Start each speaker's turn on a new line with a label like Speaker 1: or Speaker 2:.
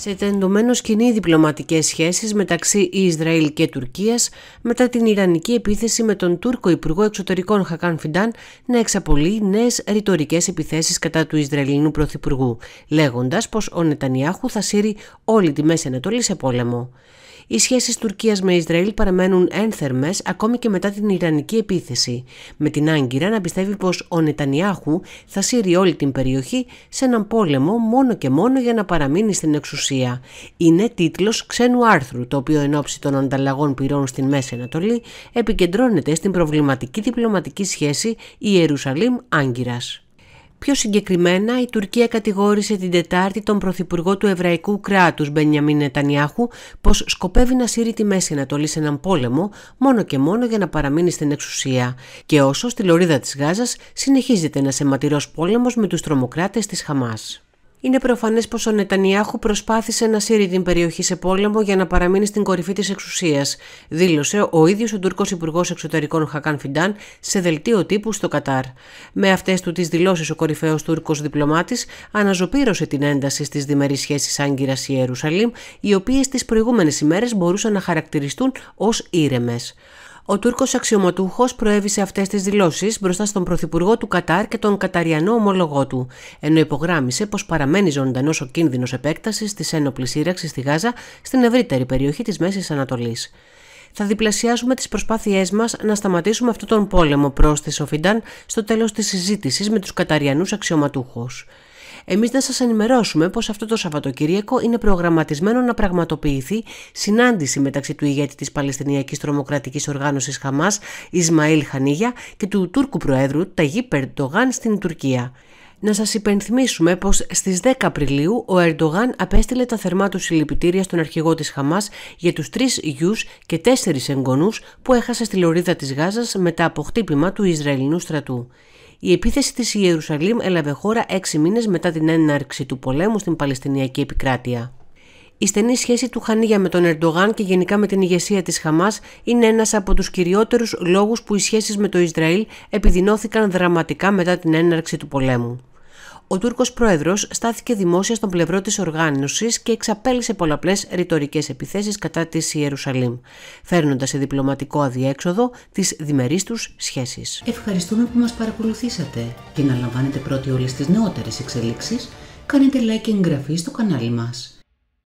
Speaker 1: σε τεντωμένο σκηνή διπλωματικές σχέσεις μεταξύ Ισραήλ και Τουρκίας μετά την Ιρανική επίθεση με τον Τούρκο Υπουργό Εξωτερικών Χακάν Φιντάν να εξαπολύει νέες ρητορικές επιθέσεις κατά του Ισραηλινού Πρωθυπουργού, λέγοντας πως ο Νετανιάχου θα σύρει όλη τη Μέση Ανατολή σε πόλεμο. Οι σχέσεις Τουρκίας με Ισραήλ παραμένουν ένθερμες ακόμη και μετά την Ιρανική επίθεση, με την Άγκυρα να πιστεύει πως ο Νετανιάχου θα σύρει όλη την περιοχή σε έναν πόλεμο μόνο και μόνο για να παραμείνει στην εξουσία. Είναι τίτλος ξένου άρθρου, το οποίο εν ώψη των ανταλλαγών πυρών στην Μέση Ανατολή επικεντρώνεται στην προβληματική διπλωματική σχέση Ιερουσαλήμ-Άγκυρα. Πιο συγκεκριμένα, η Τουρκία κατηγόρησε την Τετάρτη τον Πρωθυπουργό του Εβραϊκού κράτους Μπενιαμίν Νετανιάχου πως σκοπεύει να σύρει τη Μέση Ανατολή σε έναν πόλεμο μόνο και μόνο για να παραμείνει στην εξουσία. Και όσο στη λωρίδα της Γάζας συνεχίζεται ένα αιματηρό πόλεμος με τους τρομοκράτες της Χαμάς. Είναι προφανές πως ο Νετανιάχου προσπάθησε να σύρει την περιοχή σε πόλεμο για να παραμείνει στην κορυφή της εξουσίας, δήλωσε ο ίδιος ο Τουρκο Υπουργός Εξωτερικών Χακάν Φιντάν σε δελτίο τύπου στο Κατάρ. Με αυτές του τις δηλώσεις ο κορυφαίος Τούρκος διπλωμάτης αναζωπήρωσε την ένταση στις διμερείς σχέσεις Άγκυρας Ιερουσαλήμ, οι οποίες τις προηγούμενες ημέρες μπορούσαν να χαρακτηριστούν ως ήρεμες. Ο Τούρκος αξιωματούχος προέβησε αυτές τις δηλώσεις μπροστά στον Πρωθυπουργό του Κατάρ και τον Καταριανό ομολογό του, ενώ υπογράμισε πως παραμένει ζωντανός ο κίνδυνος επέκτασης της ένοπλης σύραξης στη Γάζα στην ευρύτερη περιοχή της Μέσης Ανατολής. Θα διπλασιάσουμε τις προσπάθειές μας να σταματήσουμε αυτόν τον πόλεμο, πρόσθεσε ο Φιντάν στο τέλος της συζήτησης με τους Καταριανούς αξιωματούχους. Εμείς να σας ενημερώσουμε πως αυτό το Σαββατοκύριακο είναι προγραμματισμένο να πραγματοποιηθεί συνάντηση μεταξύ του ηγέτη της Παλαιστινιακής Τρομοκρατικής Οργάνωσης Χαμάς Ισμαήλ Χανίγια και του Τούρκου Προέδρου Ταγί Περντογάν στην Τουρκία. Να σας υπενθυμίσουμε πως στις 10 Απριλίου ο Ερντογάν απέστειλε τα θερμά του συλληπιτήρια στον αρχηγό της Χαμάς για τους τρεις γιους και τέσσερις εγγονούς που έχασε στη λωρίδα της Γάζας μετά από χτύπημα του Ισραηλινού στρατού. Η επίθεση της Ιερουσαλήμ έλαβε χώρα έξι μήνες μετά την έναρξη του πολέμου στην Παλαιστινιακή επικράτεια. Η στενή σχέση του Χανίγια με τον Ερντογάν και γενικά με την ηγεσία της Χαμάς είναι ένας από τους κυριότερους λόγους που οι σχέσεις με το Ισραήλ επιδεινώθηκαν δραματικά μετά την έναρξη του πολέμου ο Τούρκος πρόεδρος στάθηκε δημόσια στον πλευρό της οργάνωσης και εξαπέλυσε πολλαπλές ρητορικές επιθέσεις κατά της Ιερουσαλήμ, φέρνοντας σε διπλωματικό αδιέξοδο τις διμερείς τους σχέσεις. Ευχαριστούμε που μας παρακολουθήσατε και να λαμβάνετε πρώτοι όλες τις νεότερες εξελίξεις. Κάνετε like και εγγραφή στο κανάλι μας.